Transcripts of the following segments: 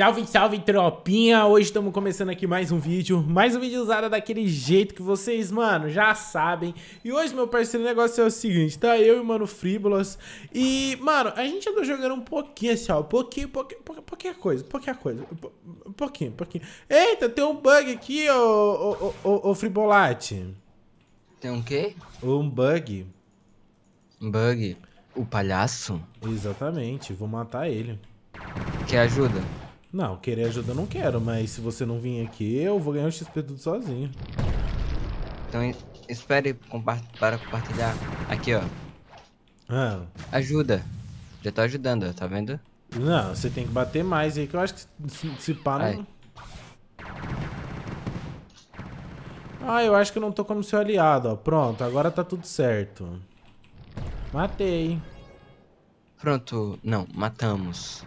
Salve, salve, tropinha! Hoje estamos começando aqui mais um vídeo, mais um vídeo usado daquele jeito que vocês, mano, já sabem. E hoje, meu parceiro, o negócio é o seguinte, tá? Eu e o Mano Fríbolas e, mano, a gente andou jogando um pouquinho assim, ó, um pouquinho, pouquinho, pouquinho, pouquinho coisa, pouquinho coisa, um pouquinho, pouquinho. Eita, tem um bug aqui, ô, ô, ô, ô, Fribolate. Tem um quê? Um bug. Um bug? O palhaço? Exatamente, vou matar ele. Quer ajuda? Não, querer ajuda eu não quero, mas se você não vir aqui, eu vou ganhar o XP tudo sozinho. Então espere para compartilhar. Aqui, ó. Ah. Ajuda. Já tô ajudando, tá vendo? Não, você tem que bater mais aí, que eu acho que se, se não... Ah, eu acho que eu não tô como seu aliado, ó. Pronto, agora tá tudo certo. Matei. Pronto, não, matamos.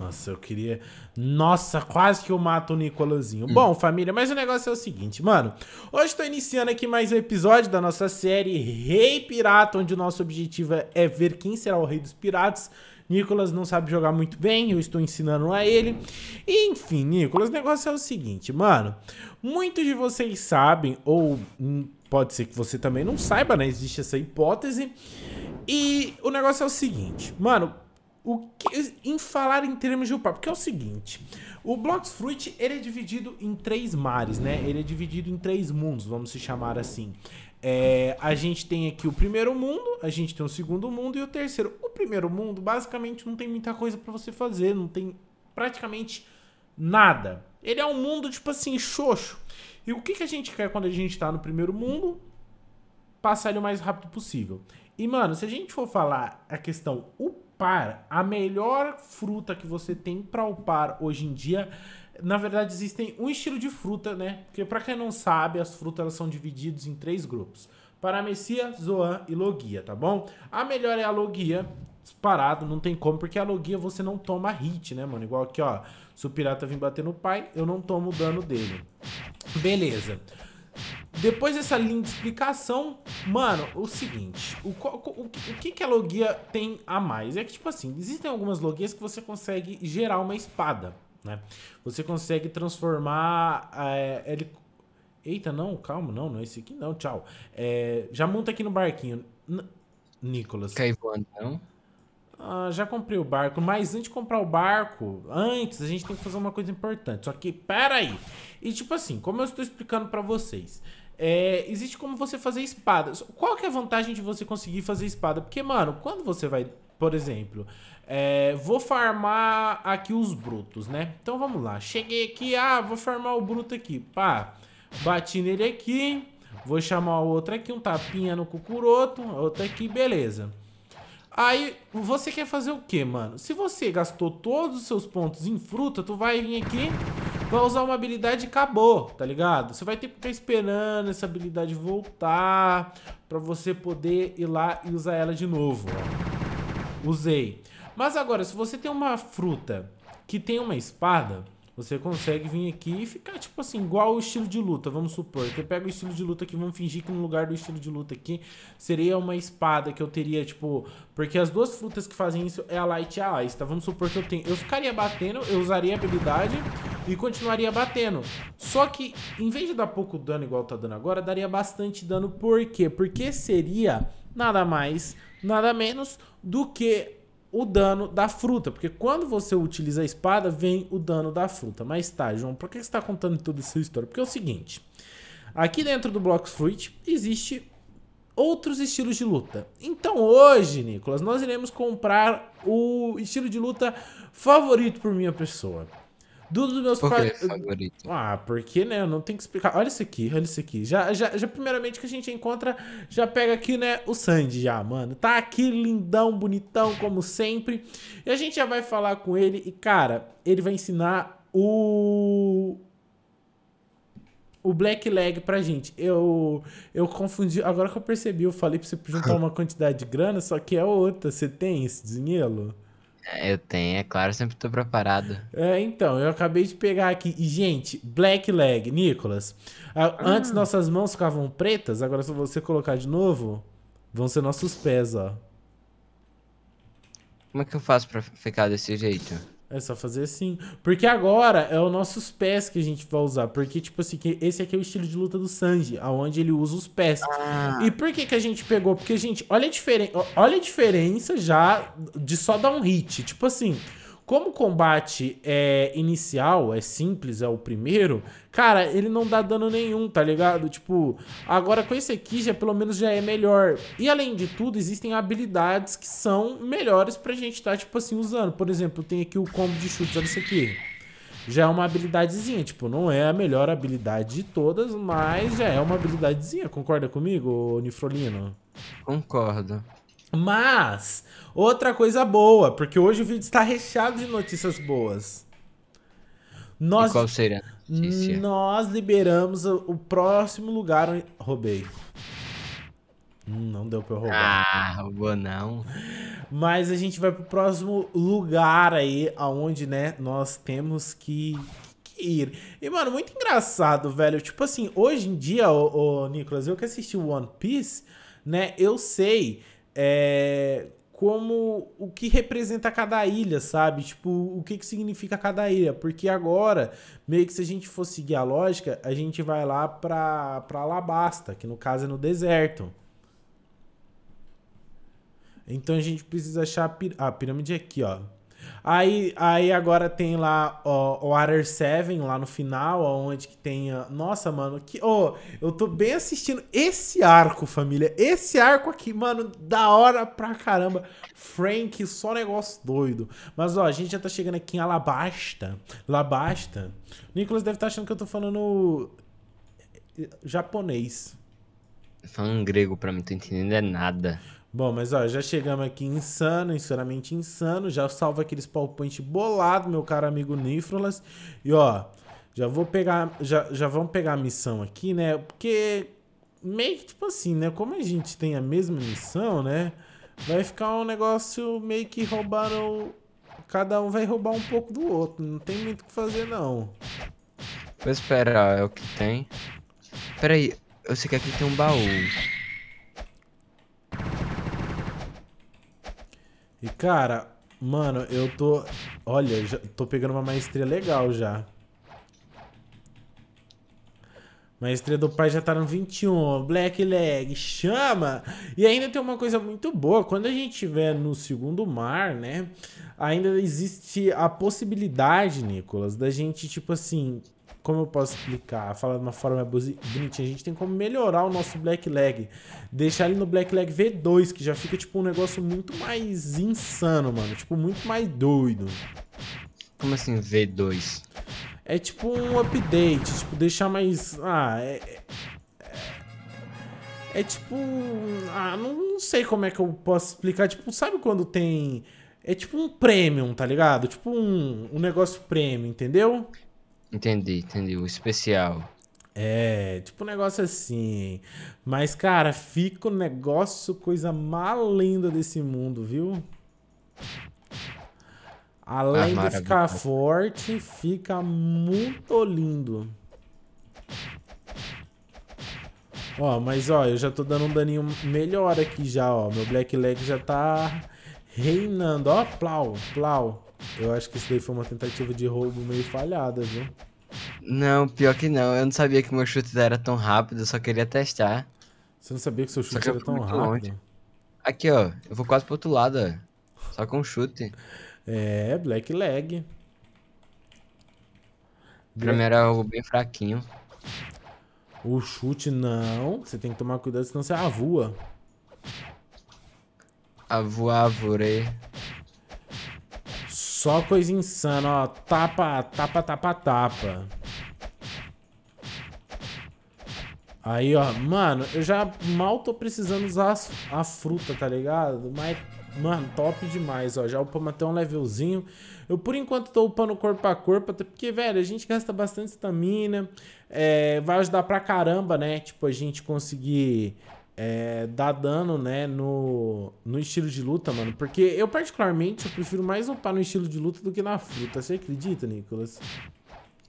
Nossa, eu queria. Nossa, quase que eu mato o Nicolazinho. Hum. Bom, família, mas o negócio é o seguinte, mano. Hoje tô iniciando aqui mais um episódio da nossa série Rei Pirata, onde o nosso objetivo é, é ver quem será o Rei dos Piratas. Nicolas não sabe jogar muito bem, eu estou ensinando a ele. E, enfim, Nicolas, o negócio é o seguinte, mano. Muitos de vocês sabem, ou hum, pode ser que você também não saiba, né? Existe essa hipótese. E o negócio é o seguinte, mano o que, em falar em termos de upar, porque é o seguinte, o Blox Fruit ele é dividido em três mares, né? Ele é dividido em três mundos, vamos se chamar assim. É, a gente tem aqui o primeiro mundo, a gente tem o segundo mundo e o terceiro. O primeiro mundo, basicamente, não tem muita coisa para você fazer, não tem praticamente nada. Ele é um mundo, tipo assim, xoxo. E o que, que a gente quer quando a gente tá no primeiro mundo? Passar ele o mais rápido possível. E, mano, se a gente for falar a questão upar, a melhor fruta que você tem para upar hoje em dia, na verdade existem um estilo de fruta, né? Porque para quem não sabe, as frutas elas são divididas em três grupos: Paramecia, Zoan e Logia, tá bom? A melhor é a Logia, disparado, não tem como, porque a Logia você não toma hit, né, mano? Igual aqui, ó, se o pirata vem bater no pai, eu não tomo o dano dele. Beleza. Depois dessa linda explicação, mano, o seguinte, o, o, o, que que a logia tem a mais? É que, tipo assim, existem algumas logias que você consegue gerar uma espada, né? Você consegue transformar... É, eh, ele... Eita, não, calma, não, não é esse aqui não, tchau. É, já monta aqui no barquinho. N Nicolas. Quer ir voando, não? Ah, já comprei o barco, mas antes de comprar o barco, antes a gente tem que fazer uma coisa importante. Só que, pera aí. E tipo assim, como eu estou explicando para vocês, é, existe como você fazer espadas. Qual que é a vantagem de você conseguir fazer espada? Porque, mano, quando você vai, por exemplo, é, vou farmar aqui os brutos, né? Então vamos lá. Cheguei aqui, ah, vou farmar o bruto aqui. Pá, bati nele aqui. Vou chamar o outro aqui, um tapinha no cucuroto. Outro aqui, beleza. Aí, você quer fazer o quê, mano? Se você gastou todos os seus pontos em fruta, tu vai vir aqui Vai usar uma habilidade e acabou, tá ligado? Você vai ter que ficar esperando essa habilidade voltar pra você poder ir lá e usar ela de novo. Usei. Mas agora, se você tem uma fruta que tem uma espada... Você consegue vir aqui e ficar, tipo assim, igual o estilo de luta, vamos supor. Que eu pego o estilo de luta aqui, vamos fingir que no lugar do estilo de luta aqui seria uma espada que eu teria, tipo... Porque as duas frutas que fazem isso é a Light e a Ice, tá? Vamos supor que eu tenho... Eu ficaria batendo, eu usaria a habilidade e continuaria batendo. Só que, em vez de dar pouco dano igual tá dando agora, daria bastante dano. Por quê? Porque seria nada mais, nada menos do que o dano da fruta, porque quando você utiliza a espada, vem o dano da fruta. Mas tá, João, por que você está contando toda essa história? Porque é o seguinte, aqui dentro do Blox Fruit existe outros estilos de luta. Então hoje, Nicolas, nós iremos comprar o estilo de luta favorito por minha pessoa. Do, dos meus Por que favorito? Ah, porque, né? Eu não tenho que explicar. Olha isso aqui, olha isso aqui. Já, já, já, primeiramente que a gente encontra, já pega aqui, né? O Sandy já, mano. Tá aqui lindão, bonitão, como sempre. E a gente já vai falar com ele. E, cara, ele vai ensinar o o Black Leg pra gente. Eu, eu confundi. Agora que eu percebi, eu falei pra você juntar uma quantidade de grana, só que é outra. Você tem esse dinheiro? Eu tenho, é claro, sempre tô preparado. É, então, eu acabei de pegar aqui. E, gente, black leg, Nicolas. Ah. Antes nossas mãos ficavam pretas, agora se você colocar de novo, vão ser nossos pés, ó. Como é que eu faço pra ficar desse jeito? É só fazer assim. Porque agora é os nossos pés que a gente vai usar. Porque, tipo assim, esse aqui é o estilo de luta do Sanji, aonde ele usa os pés. Ah. E por que, que a gente pegou? Porque, gente, olha a, diferen... olha a diferença já de só dar um hit. Tipo assim, como o combate é inicial, é simples, é o primeiro, cara, ele não dá dano nenhum, tá ligado? Tipo, agora com esse aqui já pelo menos já é melhor. E além de tudo, existem habilidades que são melhores pra gente estar, tá, tipo assim, usando. Por exemplo, tem aqui o combo de chutes, olha isso aqui. Já é uma habilidadezinha, tipo, não é a melhor habilidade de todas, mas já é uma habilidadezinha, concorda comigo, Nifrolino? Concordo. Mas, outra coisa boa, porque hoje o vídeo está recheado de notícias boas. Nós, e qual seria? Nós liberamos o próximo lugar onde... Roubei. não deu pra eu roubar. Ah, roubou não. Mas a gente vai pro próximo lugar aí, aonde, né, nós temos que, que ir. E, mano, muito engraçado, velho. Tipo assim, hoje em dia, o Nicolas, eu que assisti One Piece, né, eu sei é, como o que representa cada ilha, sabe? Tipo, o que, que significa cada ilha. Porque agora, meio que se a gente for seguir a lógica, a gente vai lá pra, pra Alabasta, que no caso é no deserto. Então a gente precisa achar a, pir... Ah, a pirâmide é aqui, ó. Aí, aí agora tem lá o Water 7 lá no final, onde que tem. A... nossa, mano, que. Ô, oh, eu tô bem assistindo esse arco, família. Esse arco aqui, mano, da hora pra caramba. Frank, só negócio doido. Mas ó, a gente já tá chegando aqui em Alabasta. Labasta O Nicolas deve estar tá achando que eu tô falando eh, japonês. Falando grego pra mim, tô entendendo é nada. Bom, mas ó, já chegamos aqui insano, insanamente insano. Já salva aqueles PowerPoint bolado, meu caro amigo Nifrolas. E ó, já vou pegar, já, já vamos pegar a missão aqui, né? Porque meio que tipo assim, né? Como a gente tem a mesma missão, né? Vai ficar um negócio meio que roubaram... Cada um vai roubar um pouco do outro. Não tem muito o que fazer, não. Vou esperar, é o que tem. Peraí, eu sei que aqui tem um baú. E, cara, mano, eu tô... Olha, já tô pegando uma maestria legal já. Maestria do pai já tá no 21. Black Leg, chama! E ainda tem uma coisa muito boa. Quando a gente tiver no segundo mar, né? Ainda existe a possibilidade, Nicolas, da gente, tipo assim, como eu posso explicar, falar de uma forma bonitinha, a gente tem como melhorar o nosso black leg. Deixar ele no black leg V2, que já fica tipo um negócio muito mais insano, mano. Tipo, muito mais doido. Como assim V2? É tipo um update, tipo, deixar mais. Ah, é, é. É, tipo. Ah, não, não sei como é que eu posso explicar. Tipo, sabe quando tem. É tipo um premium, tá ligado? Tipo um, um negócio premium, entendeu? Entendi, entendi. O especial. É, tipo um negócio assim. Mas, cara, fica um negócio, coisa linda desse mundo, viu? Além ah, de ficar forte, fica muito lindo. Ó, mas ó, eu já tô dando um daninho melhor aqui já, ó. Meu Black Leg já tá reinando. Ó, plau, plau. Eu acho que isso daí foi uma tentativa de roubo meio falhada, viu? Não, pior que não. Eu não sabia que meu chute era tão rápido, eu só queria testar. Você não sabia que seu chute que era tão rápido? Longe. Aqui, ó. Eu vou quase pro outro lado, ó. Só com chute. É, black leg. Primeiro era algo bem fraquinho. O chute não. Você tem que tomar cuidado, senão você avua. Avua, avurei. Só coisa insana, ó. Tapa, tapa, tapa, tapa. Aí, ó. Mano, eu já mal tô precisando usar a fruta, tá ligado? Mas, mano, top demais, ó. Já upamos até um levelzinho. Eu, por enquanto, tô upando corpo a corpo. Porque, velho, a gente gasta bastante estamina. É, vai ajudar pra caramba, né? Tipo, a gente conseguir é, dar dano, né, no, no estilo de luta, mano. Porque eu, particularmente, eu prefiro mais upar no estilo de luta do que na fruta. Você acredita, Nicolas?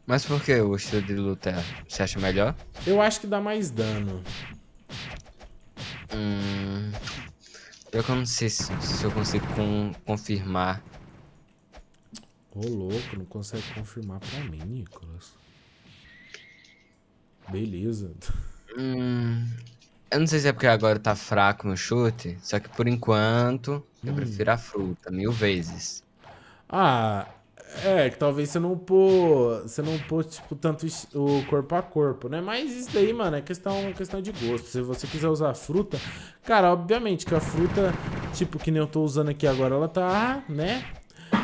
Mas por que o estilo de luta é? você acha melhor? Eu acho que dá mais dano. Hum, eu não sei se, se eu consigo com, confirmar. Ô louco, não consegue confirmar pra mim, Nicolas. Beleza. Hum, eu não sei se é porque agora tá fraco meu chute, só que por enquanto hum. eu prefiro a fruta, mil vezes. Ah, é, que talvez você não pô. Você não pô, tipo, tanto o corpo a corpo, né? Mas isso daí, mano, é questão, questão de gosto. Se você quiser usar fruta, cara, obviamente que a fruta, tipo, que nem eu tô usando aqui agora, ela tá, né?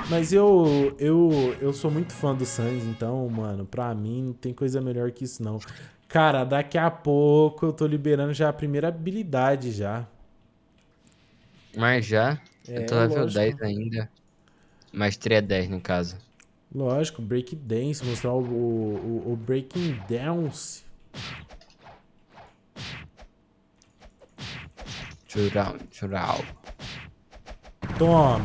Mas eu, eu, eu sou muito fã do Sans, então, mano, pra mim não tem coisa melhor que isso, não. Cara, daqui a pouco eu tô liberando já a primeira habilidade já. Mas já? É, eu tô é, level lógico. 10 ainda. Mais 3 é 10 no caso. Lógico, break dance, mostrar o, o, o breaking dance. Chural, chural. Toma.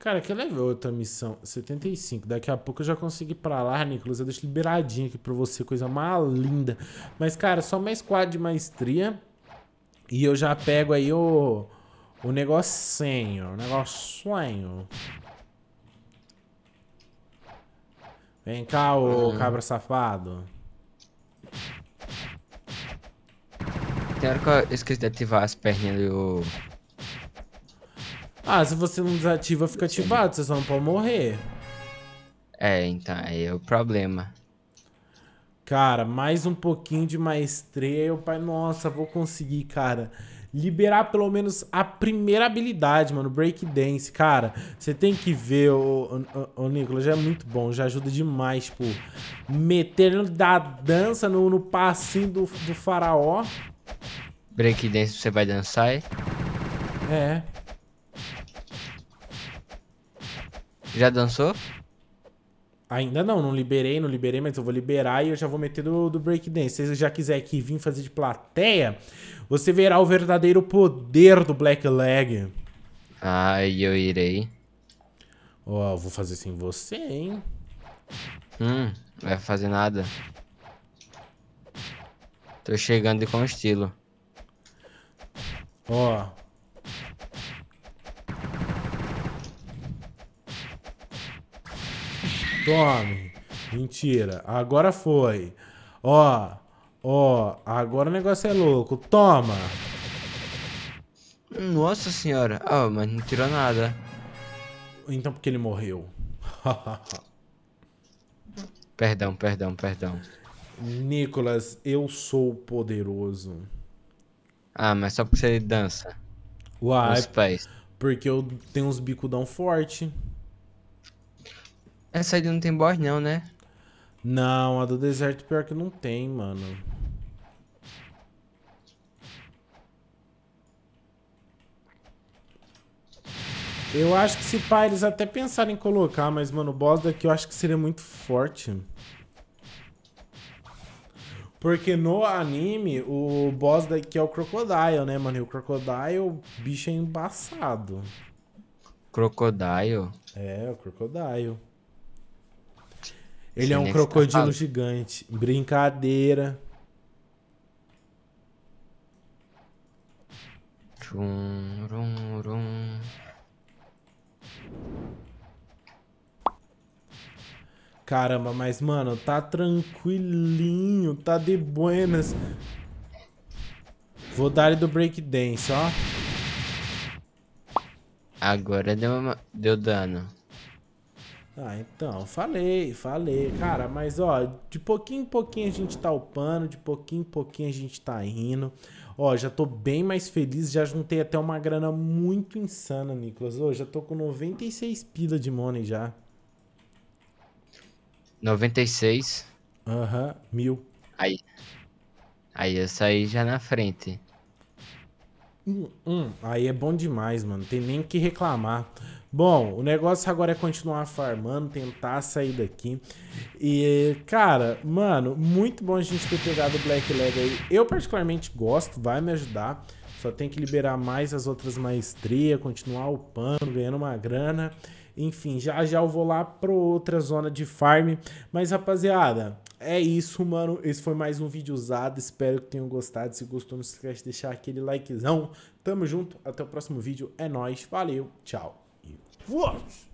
Cara, que legal outra missão. 75. Daqui a pouco eu já consegui ir pra lá, Nicolas. Eu deixo liberadinho aqui pra você. Coisa mais linda. Mas, cara, só mais quadro de maestria. E eu já pego aí o... O negocinho. O negocinho. Vem cá, ô hum. cabra safado. Tem hora que eu esqueci de ativar as perninhas do... Ah, se você não desativa, fica ativado. Você só não pode morrer. É, então, aí é o problema. Cara, mais um pouquinho de maestria e o pai, nossa, vou conseguir, cara. Liberar pelo menos a primeira habilidade, mano, breakdance, cara. Você tem que ver, o, o, o, Nicolas, já é muito bom, já ajuda demais, tipo, meter da dança no, no passinho do, do faraó. Breakdance você vai dançar, é? É. Já dançou? Ainda não, não liberei, não liberei, mas eu vou liberar e eu já vou meter do, do breakdance. Se você já quiser aqui vir fazer de plateia, você verá o verdadeiro poder do Black Leg. Ai, eu irei. Ó, oh, vou fazer sem você, hein? Hum, não vai fazer nada. Tô chegando com estilo. Ó, oh, Tome. Mentira. Agora foi. Ó. Ó. Agora o negócio é louco. Toma. Nossa senhora. Ah, oh, mas não tirou nada. Então porque ele morreu. perdão, perdão, perdão. Nicolas, eu sou poderoso. Ah, mas só porque você dança. Uai. Porque eu tenho uns bicudão forte. Essa aí não tem boss não, né? Não, a do deserto pior que não tem, mano. Eu acho que se pá, eles até pensaram em colocar, mas, mano, o boss daqui eu acho que seria muito forte. Porque no anime, o boss daqui é o Crocodile, né, mano? E o Crocodile, o bicho é embaçado. Crocodile? É, o Crocodile. Ele é um crocodilo gigante. Brincadeira. Tchum, rum, rum. Caramba, mas mano, tá tranquilinho, tá de buenas. Vou dar ele do breakdance, ó. Agora deu, deu dano. Ah, então, falei, falei. Cara, mas ó, de pouquinho em pouquinho a gente tá upando, de pouquinho em pouquinho a gente tá indo. Ó, já tô bem mais feliz, já juntei até uma grana muito insana, Nicolas. Ô, já tô com 96 pila de money já. 96? Aham, uhum, mil. Aí. Aí eu saí já na frente. Hum, hum, aí é bom demais, mano. Tem nem que reclamar. Bom, o negócio agora é continuar farmando, tentar sair daqui. E, cara, mano, muito bom a gente ter pegado o Black Leg aí. Eu particularmente gosto, vai me ajudar. Só tem que liberar mais as outras maestrias, continuar upando, ganhando uma grana. Enfim, já já eu vou lá para outra zona de farm. Mas, rapaziada, é isso, mano. Esse foi mais um vídeo usado. Espero que tenham gostado. Se gostou, não se esquece de deixar aquele likezão. Tamo junto. Até o próximo vídeo. É nóis. Valeu. Tchau. E... Vamos!